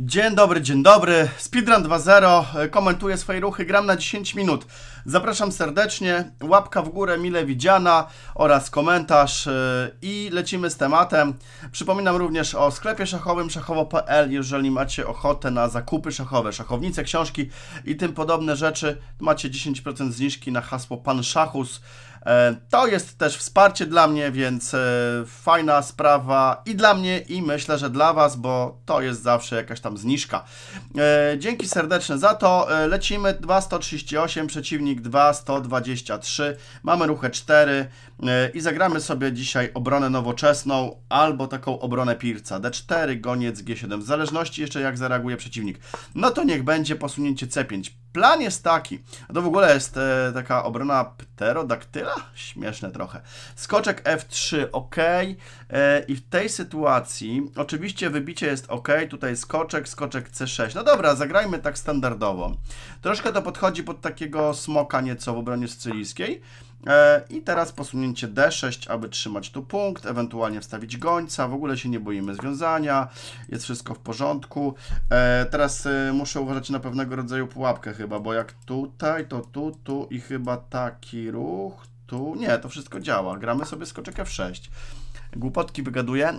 Dzień dobry, dzień dobry. Speedrun 2.0. E, komentuję swoje ruchy. Gram na 10 minut. Zapraszam serdecznie. Łapka w górę, mile widziana oraz komentarz. E, I lecimy z tematem. Przypominam również o sklepie szachowym szachowo.pl. Jeżeli macie ochotę na zakupy szachowe, szachownice, książki i tym podobne rzeczy, macie 10% zniżki na hasło Pan Szachus. E, to jest też wsparcie dla mnie, więc e, fajna sprawa i dla mnie, i myślę, że dla Was, bo to jest zawsze jakaś tam zniżka. E, dzięki serdeczne za to. Lecimy 2138, przeciwnik 2123. Mamy ruchę 4 i zagramy sobie dzisiaj obronę nowoczesną albo taką obronę pirca. D4, goniec, G7, w zależności jeszcze jak zareaguje przeciwnik. No to niech będzie posunięcie C5 plan jest taki, a to w ogóle jest e, taka obrona pterodaktyla? Śmieszne trochę. Skoczek F3, ok. E, I w tej sytuacji, oczywiście wybicie jest ok, tutaj skoczek, skoczek C6. No dobra, zagrajmy tak standardowo. Troszkę to podchodzi pod takiego smoka nieco w obronie sycylijskiej. E, I teraz posunięcie D6, aby trzymać tu punkt, ewentualnie wstawić gońca, w ogóle się nie boimy związania, jest wszystko w porządku. E, teraz e, muszę uważać na pewnego rodzaju pułapkę chyba, bo jak tutaj, to tu, tu i chyba taki ruch, tu, nie, to wszystko działa, gramy sobie skoczek F6 głupotki wygaduję,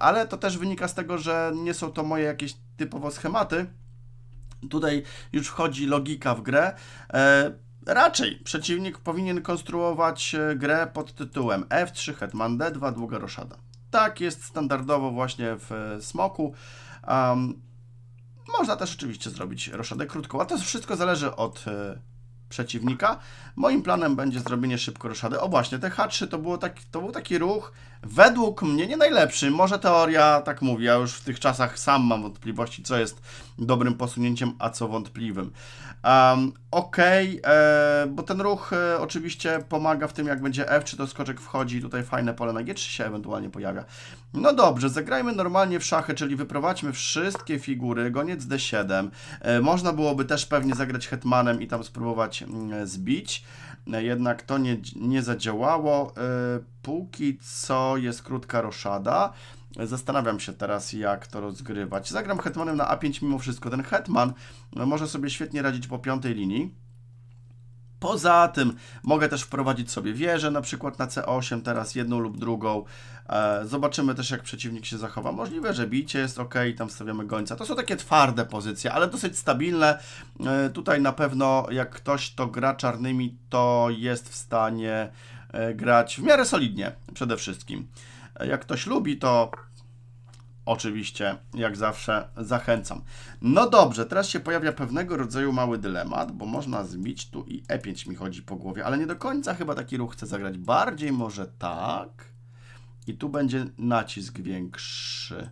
ale to też wynika z tego, że nie są to moje jakieś typowo schematy. Tutaj już wchodzi logika w grę. Raczej przeciwnik powinien konstruować e, grę pod tytułem F3, Hetman D2, długa roszada. Tak jest standardowo właśnie w e, Smoku. Um, można też oczywiście zrobić roszadę krótką, a to wszystko zależy od e, przeciwnika. Moim planem będzie zrobienie szybko roszady. O właśnie, te H3 to, było tak, to był taki ruch, Według mnie nie najlepszy, może teoria tak mówi, ja już w tych czasach sam mam wątpliwości, co jest dobrym posunięciem, a co wątpliwym. Um, ok, e, bo ten ruch e, oczywiście pomaga w tym, jak będzie F, czy to skoczek wchodzi, tutaj fajne pole na G3 się ewentualnie pojawia. No dobrze, zagrajmy normalnie w szachy, czyli wyprowadźmy wszystkie figury, goniec D7. E, można byłoby też pewnie zagrać hetmanem i tam spróbować mm, zbić. E, jednak to nie, nie zadziałało. E, póki co jest krótka roszada. E, zastanawiam się teraz, jak to rozgrywać. Zagram hetmanem na A5 mimo wszystko. Ten hetman może sobie świetnie radzić po piątej linii Poza tym mogę też wprowadzić sobie wieżę, na przykład na C8, teraz jedną lub drugą. E, zobaczymy też, jak przeciwnik się zachowa. Możliwe, że bicie jest ok, tam wstawiamy gońca. To są takie twarde pozycje, ale dosyć stabilne. E, tutaj na pewno, jak ktoś to gra czarnymi, to jest w stanie e, grać w miarę solidnie przede wszystkim. Jak ktoś lubi, to oczywiście, jak zawsze, zachęcam. No dobrze, teraz się pojawia pewnego rodzaju mały dylemat, bo można zbić tu i E5 mi chodzi po głowie, ale nie do końca chyba taki ruch chcę zagrać. Bardziej może tak. I tu będzie nacisk większy.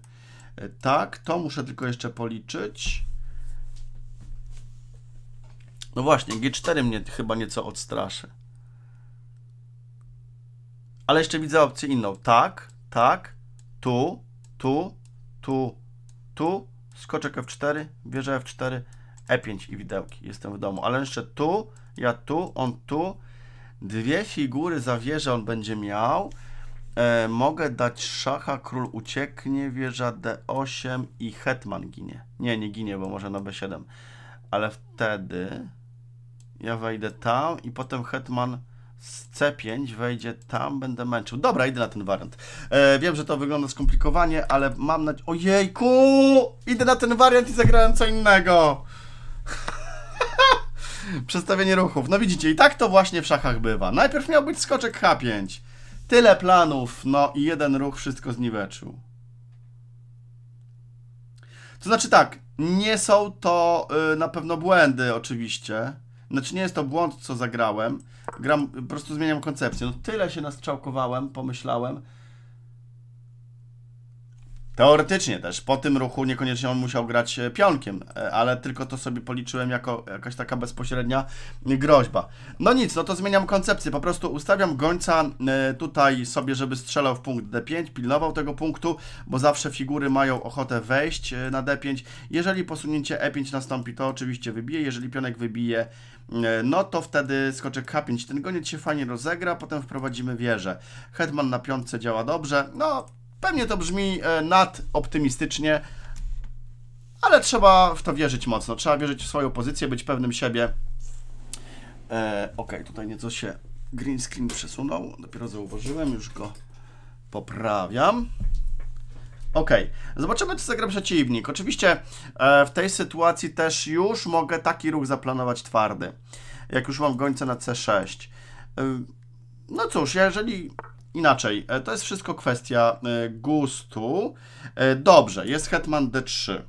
E, tak, to muszę tylko jeszcze policzyć. No właśnie, G4 mnie chyba nieco odstraszy. Ale jeszcze widzę opcję inną. Tak, tak, tu, tu, tu, tu, skoczek F4, wieża F4, E5 i widełki. Jestem w domu. Ale jeszcze tu, ja tu, on tu. Dwie figury za wieżę on będzie miał. E, mogę dać szacha, król ucieknie, wieża D8 i hetman ginie. Nie, nie ginie, bo może na B7. Ale wtedy ja wejdę tam i potem hetman z C5 wejdzie tam, będę męczył. Dobra, idę na ten wariant. E, wiem, że to wygląda skomplikowanie, ale mam nadzieję... Ojejku! Idę na ten wariant i zagrałem co innego! Przestawienie ruchów. No widzicie, i tak to właśnie w szachach bywa. Najpierw miał być skoczek H5. Tyle planów, no i jeden ruch wszystko zniweczył. To znaczy tak, nie są to y, na pewno błędy oczywiście, znaczy nie jest to błąd, co zagrałem. Gram, po prostu zmieniam koncepcję. No tyle się nastrzałkowałem, pomyślałem. Teoretycznie też, po tym ruchu niekoniecznie on musiał grać e, pionkiem, e, ale tylko to sobie policzyłem jako jakaś taka bezpośrednia groźba. No nic, no to zmieniam koncepcję, po prostu ustawiam gońca e, tutaj sobie, żeby strzelał w punkt D5, pilnował tego punktu, bo zawsze figury mają ochotę wejść na D5. Jeżeli posunięcie E5 nastąpi, to oczywiście wybije, jeżeli pionek wybije, E, no to wtedy skoczek H5. Ten goniec się fajnie rozegra, potem wprowadzimy wieżę. Hetman na piątce działa dobrze. No, pewnie to brzmi e, nadoptymistycznie, ale trzeba w to wierzyć mocno. Trzeba wierzyć w swoją pozycję, być pewnym siebie. E, ok, tutaj nieco się green screen przesunął. Dopiero zauważyłem, już go poprawiam. Okej, okay. zobaczymy, co zagra przeciwnik. Oczywiście e, w tej sytuacji też już mogę taki ruch zaplanować twardy, jak już mam gońca na C6. E, no cóż, jeżeli inaczej, e, to jest wszystko kwestia e, gustu. E, dobrze, jest hetman D3.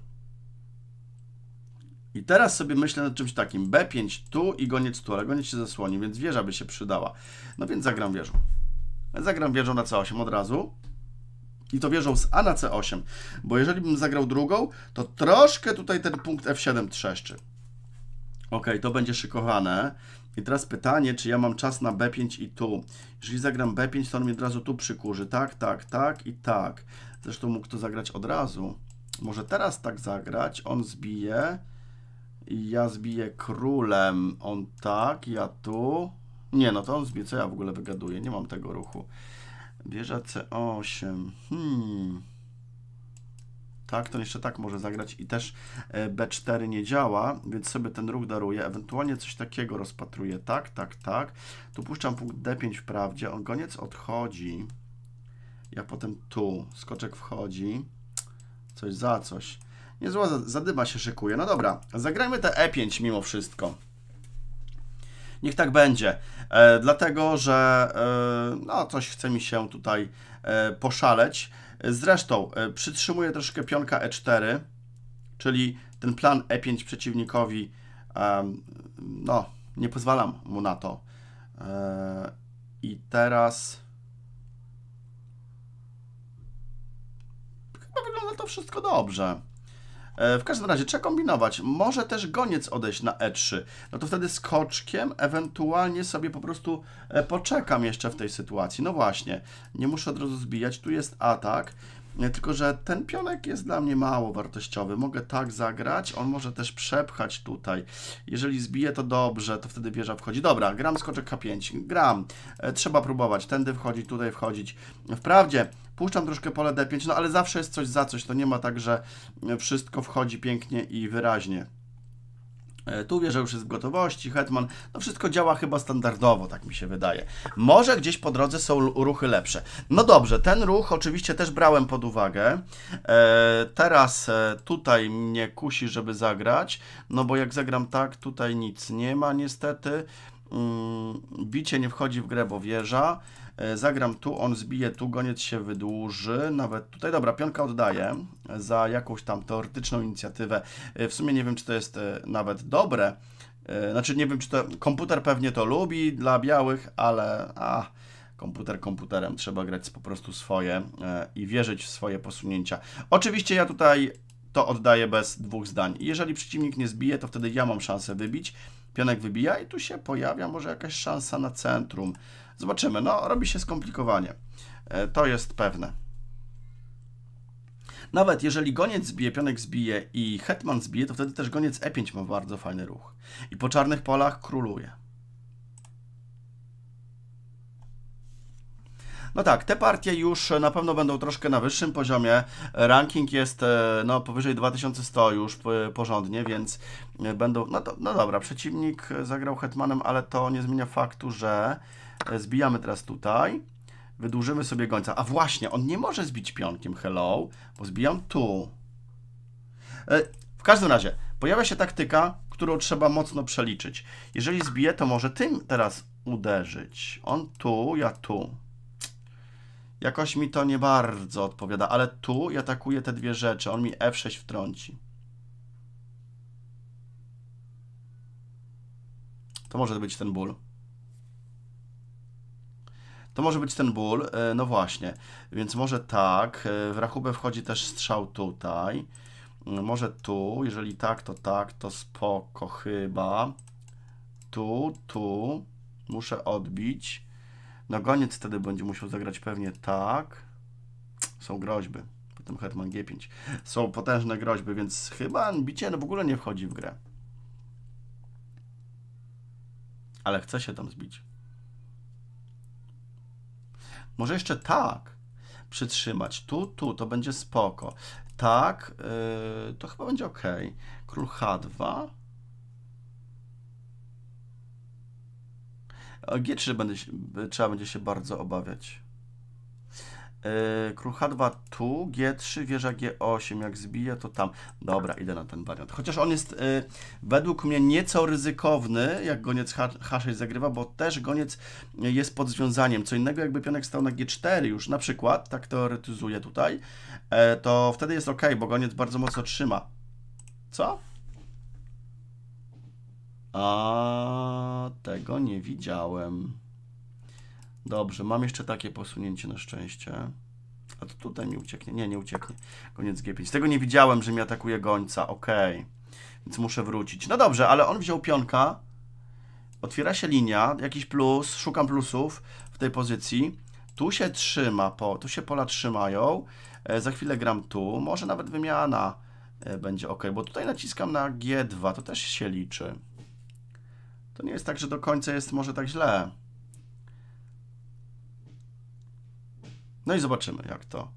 I teraz sobie myślę nad czymś takim. B5 tu i goniec tu, ale goniec się zasłoni, więc wieża by się przydała. No więc zagram wieżą. Zagram wieżą na C8 od razu. I to wieżą z A na C8. Bo jeżeli bym zagrał drugą, to troszkę tutaj ten punkt F7 trzeszczy. Ok, to będzie szykowane. I teraz pytanie, czy ja mam czas na B5 i tu. Jeżeli zagram B5, to on mi od razu tu przykurzy. Tak, tak, tak i tak. Zresztą mógł to zagrać od razu. Może teraz tak zagrać. On zbije. i Ja zbiję królem. On tak, ja tu. Nie, no to on zbije. Co ja w ogóle wygaduję? Nie mam tego ruchu. Wieża C8. Hmm. Tak, to jeszcze tak może zagrać i też e, B4 nie działa, więc sobie ten ruch daruje. Ewentualnie coś takiego rozpatruje. Tak, tak, tak. Tu puszczam punkt D5 wprawdzie. On goniec odchodzi. Ja potem tu. Skoczek wchodzi. Coś za coś. Niezła zadyba się szykuje. No dobra, zagrajmy te E5 mimo wszystko. Niech tak będzie, e, dlatego że e, no, coś chce mi się tutaj e, poszaleć. Zresztą e, przytrzymuję troszkę pionka E4, czyli ten plan E5 przeciwnikowi, no, nie pozwalam mu na to. E, I teraz... Chyba wygląda to wszystko dobrze. E, w każdym razie trzeba kombinować. Może też goniec odejść na E3. No to wtedy skoczkiem ewentualnie sobie po prostu e, poczekam jeszcze w tej sytuacji. No właśnie, nie muszę od razu zbijać. Tu jest atak. Tylko, że ten pionek jest dla mnie mało wartościowy. Mogę tak zagrać, on może też przepchać tutaj. Jeżeli zbije to dobrze, to wtedy wieża wchodzi. Dobra, gram skoczek k 5 gram. E, trzeba próbować, tędy wchodzić, tutaj wchodzić. Wprawdzie puszczam troszkę pole D5, no ale zawsze jest coś za coś, to nie ma tak, że wszystko wchodzi pięknie i wyraźnie. E, tu wieża już jest w gotowości, Hetman. No wszystko działa chyba standardowo, tak mi się wydaje. Może gdzieś po drodze są ruchy lepsze. No dobrze, ten ruch oczywiście też brałem pod uwagę. E, teraz e, tutaj mnie kusi, żeby zagrać, no bo jak zagram tak, tutaj nic nie ma niestety. Mm, bicie nie wchodzi w grę, bo wieża. E, zagram tu, on zbije tu, goniec się wydłuży. Nawet tutaj, dobra, pionka oddaję za jakąś tam teoretyczną inicjatywę. E, w sumie nie wiem, czy to jest e, nawet dobre. Znaczy, nie wiem, czy to... Komputer pewnie to lubi dla białych, ale... A, komputer komputerem. Trzeba grać po prostu swoje i wierzyć w swoje posunięcia. Oczywiście ja tutaj to oddaję bez dwóch zdań. Jeżeli przeciwnik nie zbije, to wtedy ja mam szansę wybić. Pionek wybija i tu się pojawia może jakaś szansa na centrum. Zobaczymy, no robi się skomplikowanie. E, to jest pewne. Nawet jeżeli goniec zbije, pionek zbije i hetman zbije, to wtedy też goniec e5 ma bardzo fajny ruch. I po czarnych polach króluje. No tak, te partie już e, na pewno będą troszkę na wyższym poziomie. Ranking jest e, no, powyżej 2100 już porządnie, więc będą... No, to, no dobra, przeciwnik zagrał hetmanem, ale to nie zmienia faktu, że E, zbijamy teraz tutaj. Wydłużymy sobie gońca. A właśnie, on nie może zbić pionkiem, hello, bo zbijam tu. E, w każdym razie, pojawia się taktyka, którą trzeba mocno przeliczyć. Jeżeli zbije, to może tym teraz uderzyć. On tu, ja tu. Jakoś mi to nie bardzo odpowiada, ale tu ja atakuję te dwie rzeczy. On mi F6 wtrąci. To może być ten ból. To może być ten ból, e, no właśnie, więc może tak, e, w rachubę wchodzi też strzał tutaj, mm, może tu, jeżeli tak, to tak, to spoko chyba, tu, tu, muszę odbić, no goniec wtedy będzie musiał zagrać pewnie tak, są groźby, potem Hetman G5, są potężne groźby, więc chyba bicie no w ogóle nie wchodzi w grę. Ale chce się tam zbić. Może jeszcze tak przytrzymać. Tu, tu, to będzie spoko. Tak, yy, to chyba będzie ok. Król H2. G3 będzie trzeba będzie się bardzo obawiać. Yy, król H2 tu, G3, wieża G8, jak zbije to tam. Dobra, idę na ten wariant. Chociaż on jest y, według mnie nieco ryzykowny, jak goniec H, 6 zagrywa, bo też goniec jest pod związaniem. Co innego jakby pionek stał na G4 już na przykład, tak teoretyzuję tutaj, y, to wtedy jest ok, bo goniec bardzo mocno trzyma. Co? A tego nie widziałem. Dobrze, mam jeszcze takie posunięcie na szczęście. A to tutaj mi ucieknie. Nie, nie ucieknie. Koniec G5. Tego nie widziałem, że mi atakuje gońca. Okej. Okay. Więc muszę wrócić. No dobrze, ale on wziął pionka. Otwiera się linia. Jakiś plus. Szukam plusów w tej pozycji. Tu się trzyma. Po, tu się pola trzymają. E, za chwilę gram tu. Może nawet wymiana e, będzie ok, bo tutaj naciskam na G2. To też się liczy. To nie jest tak, że do końca jest może tak źle. No i zobaczymy, jak to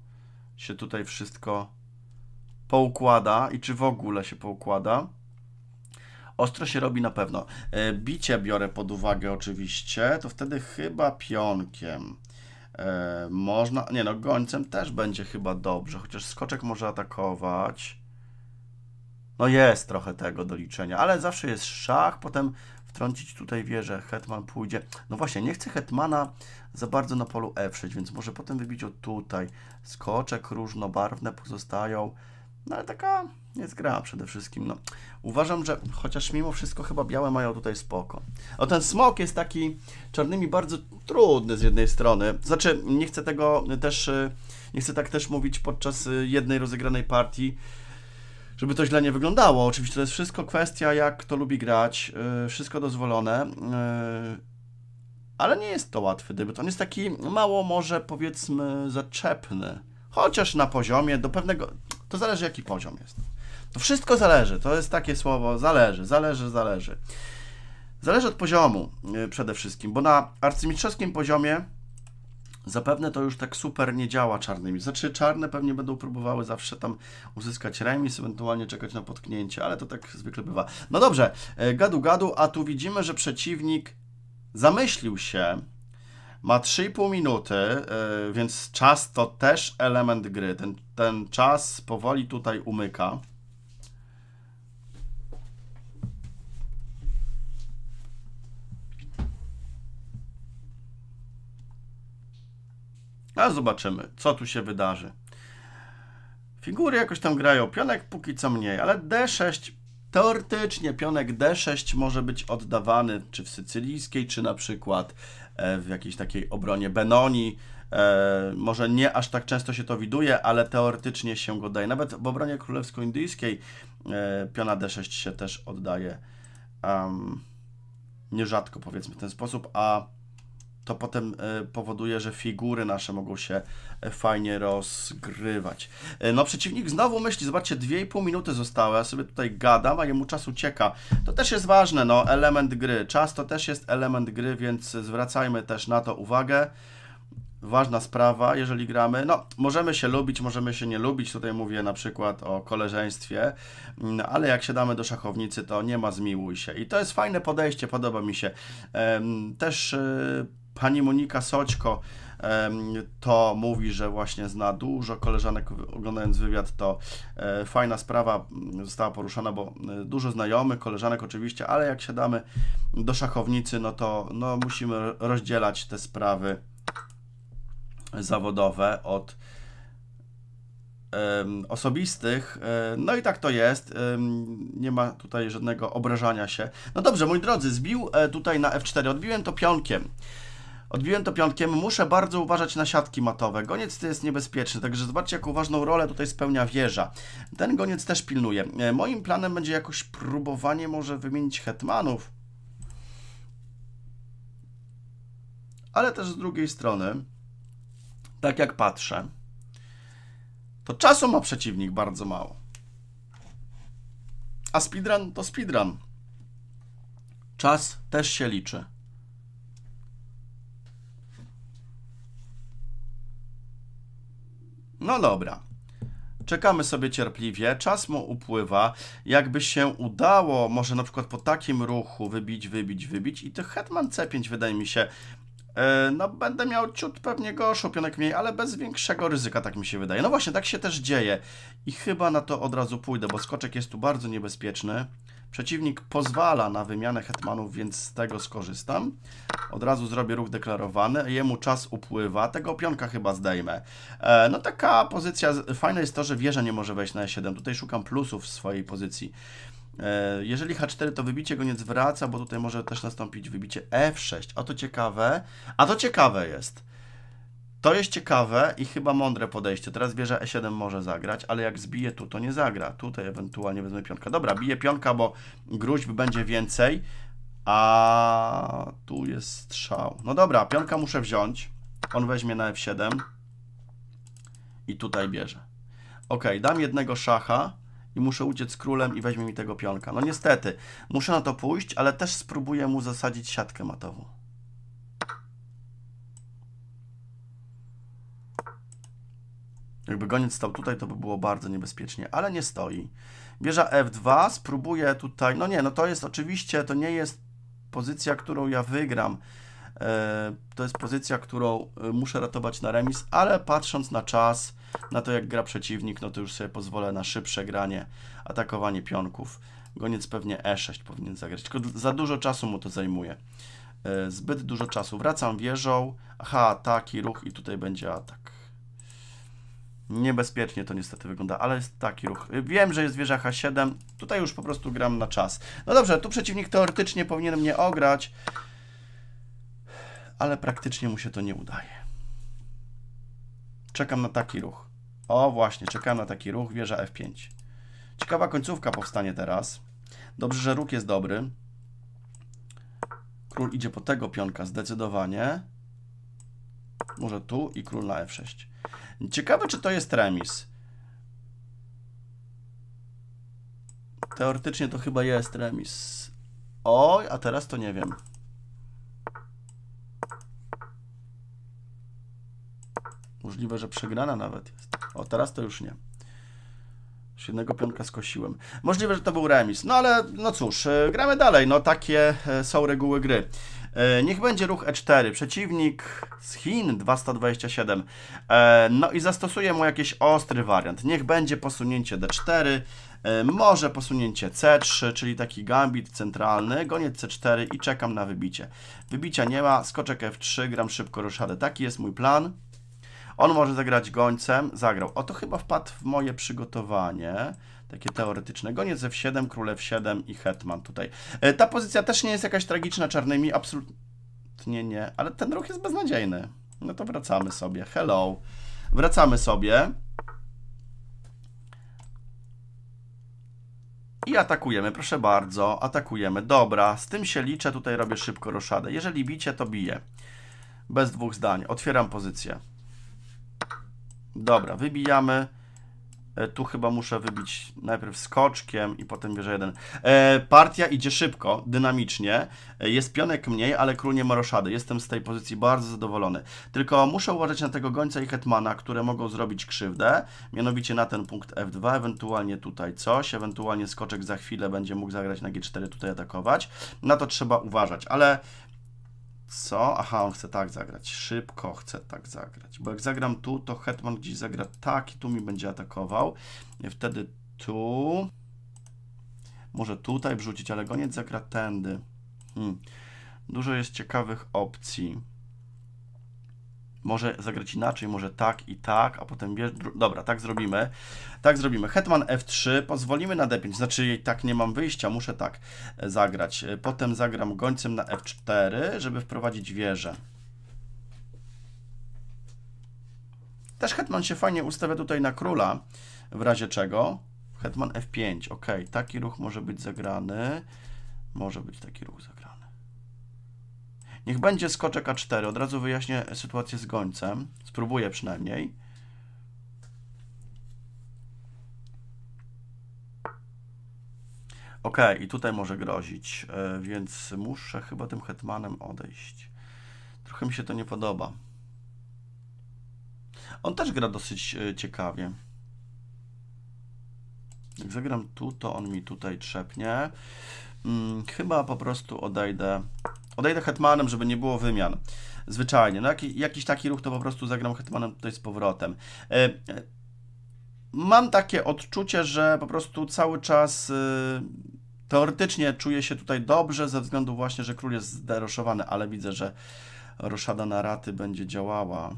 się tutaj wszystko poukłada i czy w ogóle się poukłada. Ostro się robi na pewno. E, bicie biorę pod uwagę oczywiście, to wtedy chyba pionkiem. E, można, nie no, gońcem też będzie chyba dobrze, chociaż skoczek może atakować. No jest trochę tego do liczenia, ale zawsze jest szach, potem wtrącić tutaj wieżę. Hetman pójdzie. No właśnie, nie chcę Hetmana za bardzo na polu F6, e więc może potem wybić o tutaj. Skoczek różnobarwne pozostają. No ale taka jest gra przede wszystkim. No. Uważam, że chociaż mimo wszystko chyba białe mają tutaj spoko. O ten smok jest taki czarnymi bardzo trudny z jednej strony. Znaczy, nie chcę tego też, y, nie chcę tak też mówić podczas y, jednej rozegranej partii, żeby to źle nie wyglądało. Oczywiście to jest wszystko kwestia, jak kto lubi grać, y, wszystko dozwolone, y, ale nie jest to łatwy debiut. On jest taki mało może powiedzmy zaczepny, chociaż na poziomie do pewnego, to zależy jaki poziom jest. To wszystko zależy, to jest takie słowo, zależy, zależy, zależy. Zależy od poziomu y, przede wszystkim, bo na arcymistrzowskim poziomie Zapewne to już tak super nie działa czarnymi. Znaczy, czarne pewnie będą próbowały zawsze tam uzyskać remis, ewentualnie czekać na potknięcie, ale to tak zwykle bywa. No dobrze, e, gadu gadu, a tu widzimy, że przeciwnik zamyślił się, ma 3,5 minuty, e, więc czas to też element gry. Ten, ten czas powoli tutaj umyka. A zobaczymy, co tu się wydarzy. Figury jakoś tam grają, pionek póki co mniej, ale D6, teoretycznie pionek D6 może być oddawany czy w sycylijskiej, czy na przykład e, w jakiejś takiej obronie Benoni. E, może nie aż tak często się to widuje, ale teoretycznie się go daje. Nawet w obronie królewsko-indyjskiej e, piona D6 się też oddaje um, nierzadko, powiedzmy w ten sposób, a to potem e, powoduje, że figury nasze mogą się e, fajnie rozgrywać. E, no przeciwnik znowu myśli, zobaczcie, 2,5 minuty zostały, ja sobie tutaj gadam, a jemu czas ucieka. To też jest ważne, no, element gry. Czas to też jest element gry, więc zwracajmy też na to uwagę. Ważna sprawa, jeżeli gramy, no możemy się lubić, możemy się nie lubić, tutaj mówię na przykład o koleżeństwie, mm, ale jak siadamy do szachownicy, to nie ma zmiłuj się. I to jest fajne podejście, podoba mi się. Też Pani Monika Soćko to mówi, że właśnie zna dużo koleżanek, oglądając wywiad, to e, fajna sprawa mm, została poruszana, bo e, dużo znajomych, koleżanek oczywiście, ale jak siadamy do szachownicy, no to no, musimy rozdzielać te sprawy zawodowe od osobistych. E, no i tak to jest. Nie ma tutaj żadnego obrażania się. No dobrze, moi drodzy, zbił tutaj na F4. Odbiłem to pionkiem. Odbiłem to piątkiem, muszę bardzo uważać na siatki matowe. Goniec to jest niebezpieczny, także zobaczcie jaką ważną rolę tutaj spełnia wieża. Ten goniec też pilnuje. Moim planem będzie jakoś próbowanie może wymienić hetmanów. Ale też z drugiej strony, tak jak patrzę, to czasu ma przeciwnik bardzo mało. A speedrun to speedrun. Czas też się liczy. No dobra. Czekamy sobie cierpliwie, czas mu upływa. Jakby się udało, może na przykład po takim ruchu wybić, wybić, wybić i to hetman c5 wydaje mi się e, no będę miał ciut pewnie gorszą pionek mniej, ale bez większego ryzyka, tak mi się wydaje. No właśnie, tak się też dzieje i chyba na to od razu pójdę, bo skoczek jest tu bardzo niebezpieczny. Przeciwnik pozwala na wymianę hetmanów, więc z tego skorzystam. Od razu zrobię ruch deklarowany, jemu czas upływa, tego pionka chyba zdejmę. E, no taka pozycja, Fajne jest to, że wieża nie może wejść na E7, tutaj szukam plusów w swojej pozycji. E, jeżeli H4 to wybicie go nie zwraca, bo tutaj może też nastąpić wybicie F6, e a to ciekawe, a to ciekawe jest. To jest ciekawe i chyba mądre podejście. Teraz bierze E7 może zagrać, ale jak zbije tu, to nie zagra. Tutaj ewentualnie wezmę pionka. Dobra, bije pionka, bo gruźb będzie więcej. A tu jest strzał. No dobra, pionka muszę wziąć. On weźmie na F7. I tutaj bierze. Ok, dam jednego szacha i muszę uciec z królem i weźmie mi tego pionka. No niestety, muszę na to pójść, ale też spróbuję mu zasadzić siatkę matową. Jakby goniec stał tutaj, to by było bardzo niebezpiecznie, ale nie stoi. Bieża F2, spróbuję tutaj, no nie, no to jest oczywiście, to nie jest pozycja, którą ja wygram. E, to jest pozycja, którą e, muszę ratować na remis, ale patrząc na czas, na to jak gra przeciwnik, no to już sobie pozwolę na szybsze granie, atakowanie pionków. Goniec pewnie E6 powinien zagrać, tylko za dużo czasu mu to zajmuje. E, zbyt dużo czasu. Wracam wieżą. Aha, taki ruch i tutaj będzie atak. Niebezpiecznie to niestety wygląda, ale jest taki ruch. Wiem, że jest wieża H7, tutaj już po prostu gram na czas. No dobrze, tu przeciwnik teoretycznie powinien mnie ograć, ale praktycznie mu się to nie udaje. Czekam na taki ruch. O właśnie, czekam na taki ruch, wieża F5. Ciekawa końcówka powstanie teraz. Dobrze, że róg jest dobry. Król idzie po tego pionka zdecydowanie. Może tu i król na F6. Ciekawe, czy to jest remis. Teoretycznie to chyba jest remis. Oj, a teraz to nie wiem. Możliwe, że przegrana nawet jest. O, teraz to już nie. Z jednego pionka skosiłem. Możliwe, że to był remis. No ale, no cóż, e, gramy dalej. No takie e, są reguły gry. E, niech będzie ruch E4. Przeciwnik z Chin 227. No i zastosuję mu jakiś ostry wariant. Niech będzie posunięcie D4. Może posunięcie C3, czyli taki gambit centralny, goniec C4 i czekam na wybicie. Wybicia nie ma, skoczek F3, gram szybko ruszadę. Taki jest mój plan. On może zagrać gońcem. Zagrał. Oto chyba wpadł w moje przygotowanie. Takie teoretyczne. Goniec F7, król F7 i hetman tutaj. E, ta pozycja też nie jest jakaś tragiczna czarnymi. Absolutnie nie. Ale ten ruch jest beznadziejny. No to wracamy sobie. Hello. Wracamy sobie. I atakujemy, proszę bardzo, atakujemy. Dobra, z tym się liczę, tutaj robię szybko roszadę. Jeżeli bicie, to bije. Bez dwóch zdań. Otwieram pozycję. Dobra, wybijamy. E, tu chyba muszę wybić najpierw skoczkiem i potem bierze jeden. E, partia idzie szybko, dynamicznie. E, jest pionek mniej, ale król nie ma roszady. Jestem z tej pozycji bardzo zadowolony. Tylko muszę uważać na tego gońca i hetmana, które mogą zrobić krzywdę. Mianowicie na ten punkt F2, ewentualnie tutaj coś, ewentualnie skoczek za chwilę będzie mógł zagrać na G4, tutaj atakować. Na to trzeba uważać, ale co? Aha, on chce tak zagrać. Szybko chce tak zagrać. Bo jak zagram tu, to Hetman gdzieś zagra tak i tu mi będzie atakował. I wtedy tu... Może tutaj wrzucić, ale goniec zagra tędy. Hmm. Dużo jest ciekawych opcji może zagrać inaczej, może tak i tak, a potem bierz... Dobra, tak zrobimy. Tak zrobimy. Hetman F3, pozwolimy na D5, znaczy tak nie mam wyjścia, muszę tak e, zagrać. E, potem zagram gońcem na F4, żeby wprowadzić wieżę. Też hetman się fajnie ustawia tutaj na króla, w razie czego. Hetman F5, ok, taki ruch może być zagrany. Może być taki ruch zagrany. Niech będzie skoczek A4. Od razu wyjaśnię sytuację z gońcem. Spróbuję przynajmniej. Ok, i tutaj może grozić, e, więc muszę chyba tym hetmanem odejść. Trochę mi się to nie podoba. On też gra dosyć e, ciekawie. Jak zagram tu, to on mi tutaj trzepnie. Mm, chyba po prostu odejdę Odejdę hetmanem, żeby nie było wymian. Zwyczajnie. No jaki, jakiś taki ruch to po prostu zagram hetmanem tutaj z powrotem. E, e, mam takie odczucie, że po prostu cały czas y, teoretycznie czuję się tutaj dobrze, ze względu właśnie, że król jest zderoszowany, ale widzę, że roszada na raty będzie działała.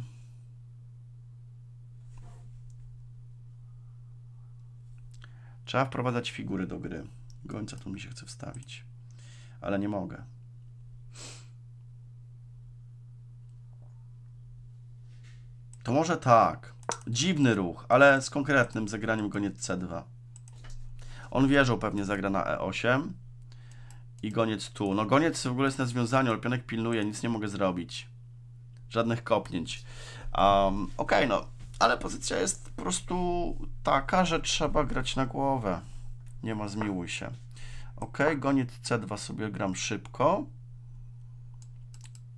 Trzeba wprowadzać figury do gry. Gońca tu mi się chce wstawić, ale nie mogę. To może tak. Dziwny ruch, ale z konkretnym zagraniem goniec C2. On wierzył pewnie zagra na E8 i goniec tu. No goniec w ogóle jest na związaniu, ale pionek pilnuje, nic nie mogę zrobić. Żadnych kopnięć. Um, Okej, okay, no, ale pozycja jest po prostu taka, że trzeba grać na głowę. Nie ma, zmiłuj się. Okej, okay, goniec C2 sobie gram szybko.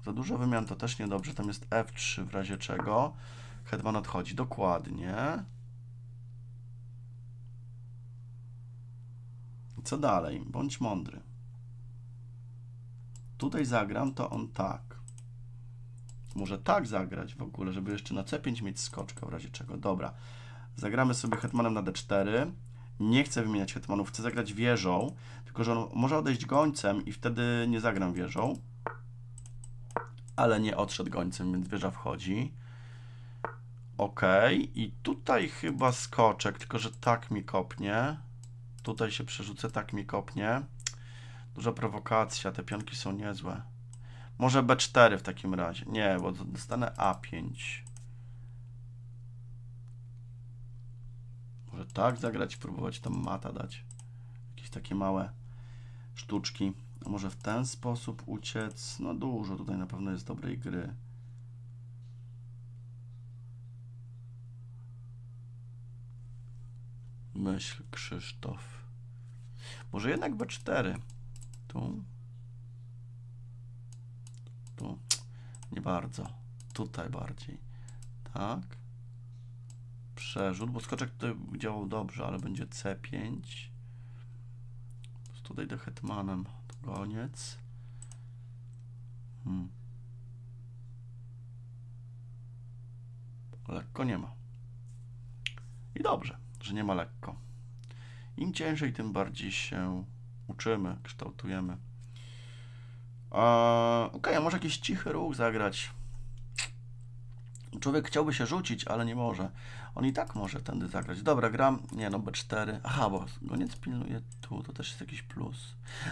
Za dużo wymian to też niedobrze. Tam jest F3 w razie czego. Hetman odchodzi. Dokładnie. I co dalej? Bądź mądry. Tutaj zagram, to on tak. Może tak zagrać w ogóle, żeby jeszcze na C5 mieć skoczka w razie czego. Dobra. Zagramy sobie hetmanem na D4 nie chcę wymieniać hetmanów, chcę zagrać wieżą, tylko że on może odejść gońcem i wtedy nie zagram wieżą ale nie odszedł gońcem, więc wieża wchodzi. Ok, i tutaj chyba skoczek, tylko że tak mi kopnie. Tutaj się przerzucę, tak mi kopnie. Duża prowokacja, te pionki są niezłe. Może B4 w takim razie. Nie, bo dostanę A5. Może tak zagrać, próbować tam mata dać. Jakieś takie małe sztuczki. No może w ten sposób uciec. No dużo tutaj na pewno jest dobrej gry. Myśl Krzysztof. Może jednak B4. Tu. Tu. Nie bardzo. Tutaj bardziej. Tak. Przerzut, bo skoczek tutaj działał dobrze, ale będzie C5. Tutaj do hetmanem. Koniec. Hmm. Lekko nie ma. I dobrze, że nie ma lekko. Im ciężej, tym bardziej się uczymy, kształtujemy. Eee, ok, a może jakiś cichy ruch zagrać? Człowiek chciałby się rzucić, ale nie może. On i tak może tędy zagrać. Dobra, gram. Nie no, B4. Aha, bo goniec pilnuje tu. To też jest jakiś plus.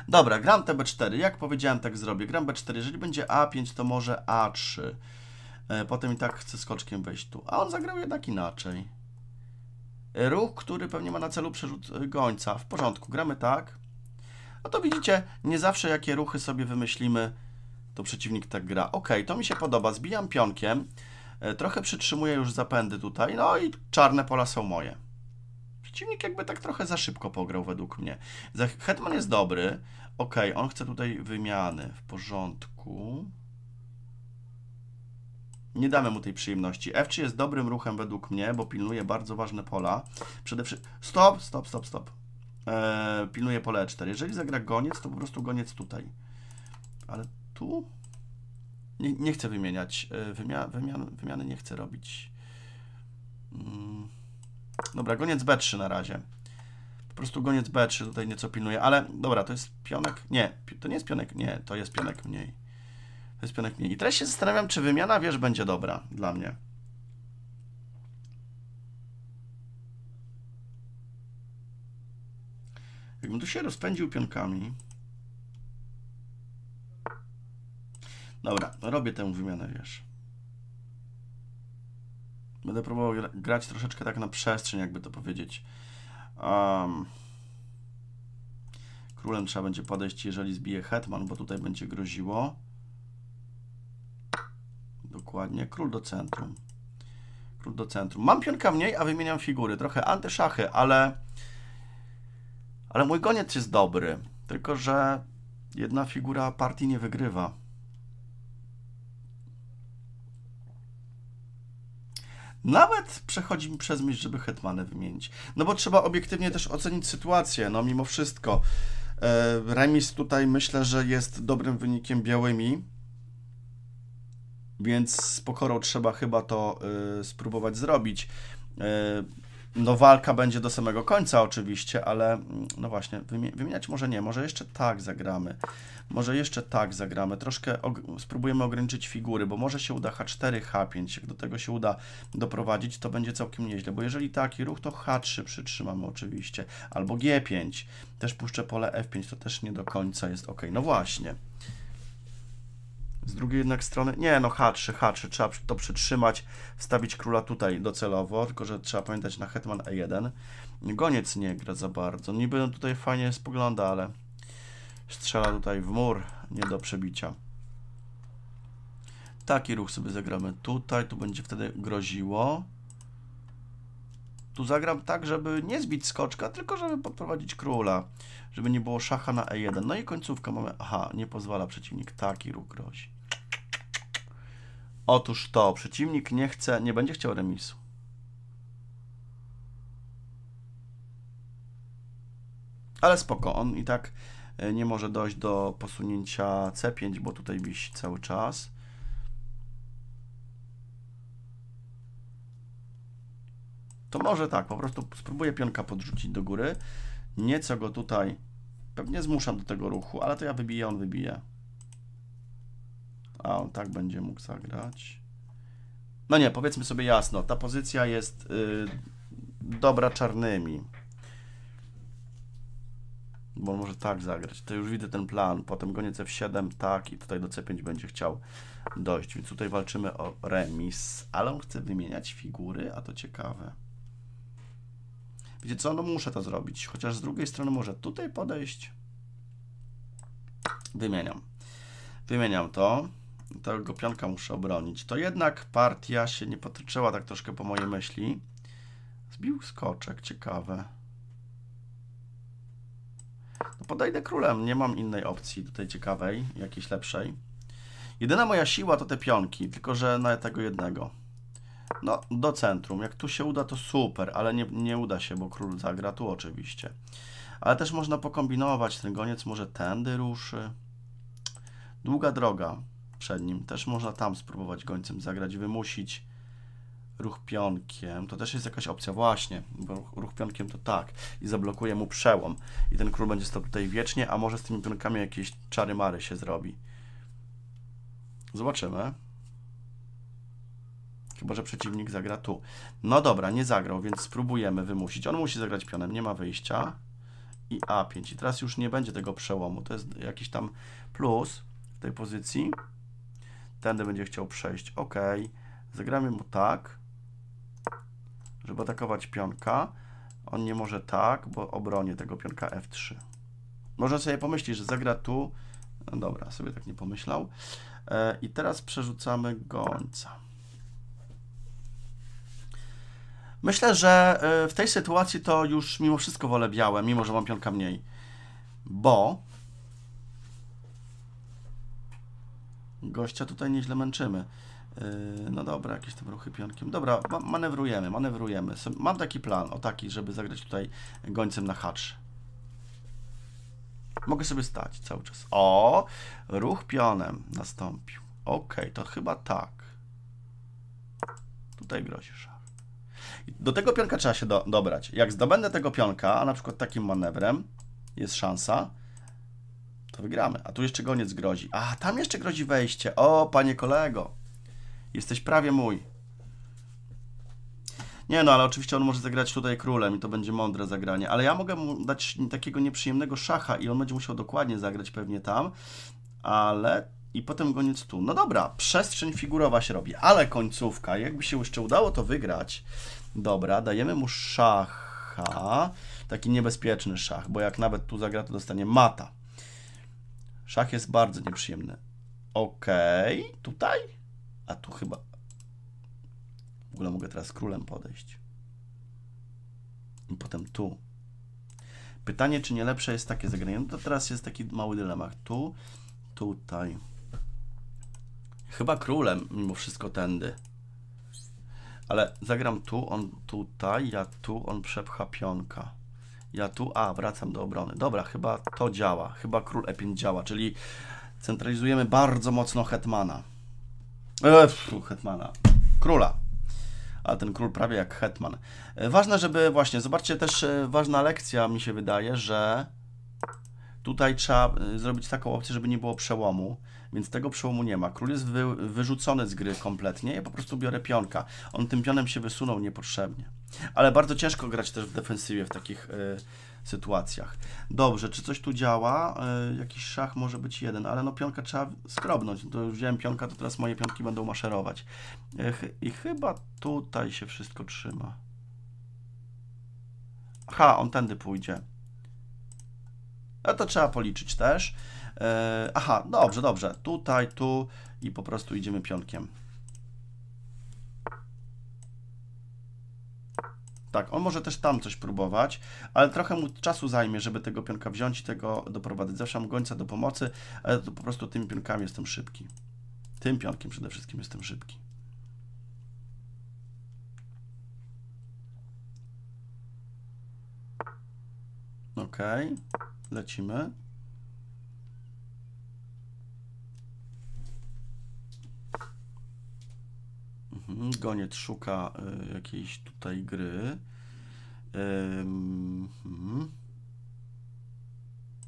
Dobra, gram te B4. Jak powiedziałem, tak zrobię. Gram B4. Jeżeli będzie A5, to może A3. E, potem i tak chcę skoczkiem wejść tu. A on zagrał jednak inaczej. Ruch, który pewnie ma na celu przerzut e, gońca. W porządku, gramy tak. No to widzicie, nie zawsze jakie ruchy sobie wymyślimy, to przeciwnik tak gra. Ok, to mi się podoba. Zbijam pionkiem. E, trochę przytrzymuję już zapędy tutaj, no i czarne pola są moje. Przeciwnik jakby tak trochę za szybko pograł według mnie. Hetman jest dobry. Ok, on chce tutaj wymiany. W porządku. Nie damy mu tej przyjemności. F3 jest dobrym ruchem według mnie, bo pilnuje bardzo ważne pola. Przede wszystkim... Stop, stop, stop, stop. Eee, pilnuje pole E4. Jeżeli zagra goniec, to po prostu goniec tutaj. Ale tu... Nie, nie chcę wymieniać. E, wymia, wymian, wymiany nie chcę robić. Mm. Dobra, goniec B3 na razie. Po prostu goniec B3 tutaj nieco pilnuje, ale dobra, to jest pionek. Nie, to nie jest pionek. Nie, to jest pionek mniej. To jest pionek mniej. I teraz się zastanawiam, czy wymiana wież będzie dobra dla mnie. Jakbym tu się rozpędził pionkami, Dobra, robię tę wymianę wiesz. Będę próbował grać troszeczkę tak na przestrzeń, jakby to powiedzieć. Um, królem trzeba będzie podejść, jeżeli zbije hetman, bo tutaj będzie groziło. Dokładnie, król do centrum. Król do centrum. Mam pionka mniej, a wymieniam figury. Trochę antyszachy, ale... Ale mój goniec jest dobry. Tylko, że jedna figura partii nie wygrywa. Nawet przechodzi mi przez myśl, żeby Hetmany wymienić. No bo trzeba obiektywnie też ocenić sytuację, no mimo wszystko. E, Remis tutaj myślę, że jest dobrym wynikiem białymi, więc z pokorą trzeba chyba to e, spróbować zrobić. E, no walka będzie do samego końca oczywiście, ale mm, no właśnie, wymieniać może nie, może jeszcze tak zagramy. Może jeszcze tak zagramy, troszkę og spróbujemy ograniczyć figury, bo może się uda H4, H5, jak do tego się uda doprowadzić, to będzie całkiem nieźle, bo jeżeli taki ruch, to H3 przytrzymamy oczywiście, albo G5, też puszczę pole F5, to też nie do końca jest ok. No właśnie. Z drugiej jednak strony, nie no, H3, H3, trzeba to przytrzymać, wstawić króla tutaj docelowo, tylko że trzeba pamiętać na hetman E1. Goniec nie gra za bardzo, niby no tutaj fajnie spogląda, ale strzela tutaj w mur, nie do przebicia. Taki ruch sobie zagramy tutaj, tu będzie wtedy groziło tu zagram tak, żeby nie zbić skoczka, tylko żeby podprowadzić króla, żeby nie było szacha na e1. No i końcówka mamy, aha, nie pozwala przeciwnik, taki ruch grozi. Otóż to, przeciwnik nie chce, nie będzie chciał remisu. Ale spoko, on i tak e, nie może dojść do posunięcia C5, bo tutaj wisi cały czas. to może tak, po prostu spróbuję pionka podrzucić do góry, nieco go tutaj, pewnie zmuszam do tego ruchu, ale to ja wybiję, on wybije. A on tak będzie mógł zagrać. No nie, powiedzmy sobie jasno, ta pozycja jest yy, dobra czarnymi. Bo może tak zagrać. To już widzę ten plan. Potem gonię F7, tak, i tutaj do C5 będzie chciał dojść. Więc tutaj walczymy o remis. Ale on chce wymieniać figury, a to ciekawe. Wiecie co, no muszę to zrobić, chociaż z drugiej strony może tutaj podejść. Wymieniam. Wymieniam to. Tego pionka muszę obronić. To jednak partia się nie potoczyła tak troszkę po mojej myśli. Zbił skoczek, ciekawe. No podejdę królem, nie mam innej opcji tutaj ciekawej, jakiejś lepszej. Jedyna moja siła to te pionki, tylko że na tego jednego. No, do centrum. Jak tu się uda, to super, ale nie, nie uda się, bo król zagra tu oczywiście. Ale też można pokombinować. Ten goniec może tędy ruszy. Długa droga przed nim. Też można tam spróbować gońcem zagrać, wymusić ruch pionkiem. To też jest jakaś opcja właśnie, bo ruch, ruch pionkiem to tak. I zablokuje mu przełom. I ten król będzie stał tutaj wiecznie, a może z tymi pionkami jakieś czary-mary się zrobi. Zobaczymy. Chyba, że przeciwnik zagra tu. No dobra, nie zagrał, więc spróbujemy wymusić. On musi zagrać pionem, nie ma wyjścia. I A5. I teraz już nie będzie tego przełomu. To jest jakiś tam plus w tej pozycji. Tędy będzie chciał przejść. Ok. Zagramy mu tak, żeby atakować pionka. On nie może tak, bo obronię tego pionka F3. Można sobie pomyśleć, że zagra tu. No dobra, sobie tak nie pomyślał. E, I teraz przerzucamy gońca. Myślę, że e, w tej sytuacji to już mimo wszystko wolę białe, mimo że mam pionka mniej. Bo gościa tutaj nieźle męczymy. E, no dobra, jakieś tam ruchy pionkiem. Dobra, manewrujemy, manewrujemy. Mam taki plan, o taki, żeby zagrać tutaj gońcem na hacz. Mogę sobie stać cały czas. O, ruch pionem nastąpił. Okej, okay, to chyba tak. Tutaj grozisz. Do tego pionka trzeba się do, dobrać. Jak zdobędę tego pionka, a na przykład takim manewrem jest szansa, to wygramy. A tu jeszcze goniec grozi. A, tam jeszcze grozi wejście. O, panie kolego, jesteś prawie mój. Nie no, ale oczywiście on może zagrać tutaj królem i to będzie mądre zagranie, ale ja mogę mu dać takiego nieprzyjemnego szacha i on będzie musiał dokładnie zagrać pewnie tam, ale i potem goniec tu. No dobra, przestrzeń figurowa się robi, ale końcówka, jakby się jeszcze udało to wygrać, Dobra, dajemy mu szacha. Taki niebezpieczny szach, bo jak nawet tu zagra, to dostanie mata. Szach jest bardzo nieprzyjemny. Okej, okay. tutaj? A tu chyba... W ogóle mogę teraz królem podejść. I potem tu. Pytanie, czy nie lepsze jest takie zagranie? No to teraz jest taki mały dylemat. Tu, tutaj. Chyba królem mimo wszystko tędy ale zagram tu, on tutaj, ja tu, on przepcha pionka. Ja tu, a wracam do obrony. Dobra, chyba to działa, chyba król e5 działa, czyli centralizujemy bardzo mocno hetmana. E, hetmana, króla. A ten król prawie jak hetman. E, ważne, żeby właśnie, zobaczcie też, e, ważna lekcja mi się wydaje, że tutaj trzeba e, zrobić taką opcję, żeby nie było przełomu więc tego przełomu nie ma. Król jest wy, wyrzucony z gry kompletnie, ja po prostu biorę pionka. On tym pionem się wysunął niepotrzebnie. Ale bardzo ciężko grać też w defensywie w takich y, sytuacjach. Dobrze, czy coś tu działa? Y, jakiś szach może być jeden, ale no pionka trzeba skrobnąć. No to już wziąłem pionka, to teraz moje pionki będą maszerować. Y, I chyba tutaj się wszystko trzyma. Aha, on tędy pójdzie. A to trzeba policzyć też. E, aha, dobrze, dobrze. Tutaj, tu i po prostu idziemy pionkiem. Tak, on może też tam coś próbować, ale trochę mu czasu zajmie, żeby tego pionka wziąć i tego doprowadzić. Zawsze mam gońca do pomocy, ale to po prostu tymi pionkami jestem szybki. Tym pionkiem przede wszystkim jestem szybki. Ok, lecimy. Goniec szuka e, jakiejś tutaj gry. Mhm.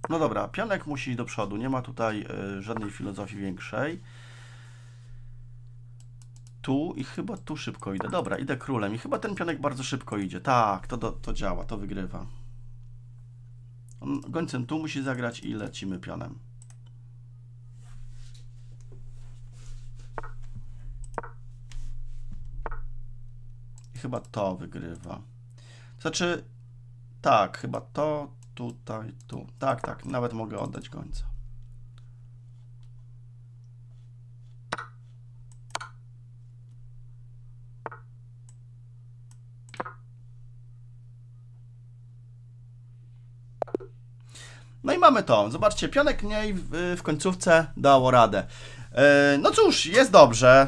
No dobra, pionek musi iść do przodu. Nie ma tutaj e, żadnej filozofii większej. Tu i chyba tu szybko idę. Dobra, idę królem i chyba ten pionek bardzo szybko idzie. Tak, to, to działa, to wygrywa. Gońcem tu musi zagrać i lecimy pionem. chyba to wygrywa. Znaczy, tak, chyba to, tutaj, tu. Tak, tak, nawet mogę oddać gońca. No i mamy to. Zobaczcie, pionek mniej w, w końcówce dało radę. E, no cóż, jest dobrze.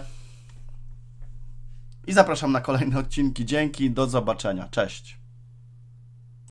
I zapraszam na kolejne odcinki. Dzięki, do zobaczenia. Cześć.